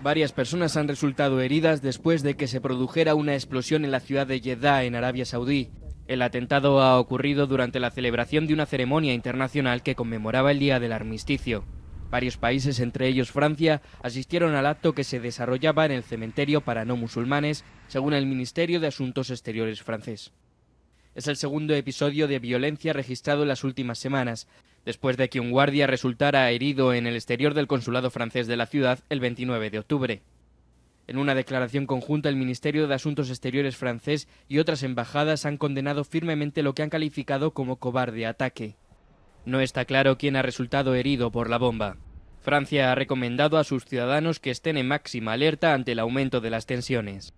Varias personas han resultado heridas después de que se produjera una explosión en la ciudad de Jeddah, en Arabia Saudí. El atentado ha ocurrido durante la celebración de una ceremonia internacional que conmemoraba el Día del Armisticio. Varios países, entre ellos Francia, asistieron al acto que se desarrollaba en el cementerio para no musulmanes, según el Ministerio de Asuntos Exteriores francés. Es el segundo episodio de violencia registrado en las últimas semanas, después de que un guardia resultara herido en el exterior del consulado francés de la ciudad el 29 de octubre. En una declaración conjunta, el Ministerio de Asuntos Exteriores francés y otras embajadas han condenado firmemente lo que han calificado como cobarde ataque. No está claro quién ha resultado herido por la bomba. Francia ha recomendado a sus ciudadanos que estén en máxima alerta ante el aumento de las tensiones.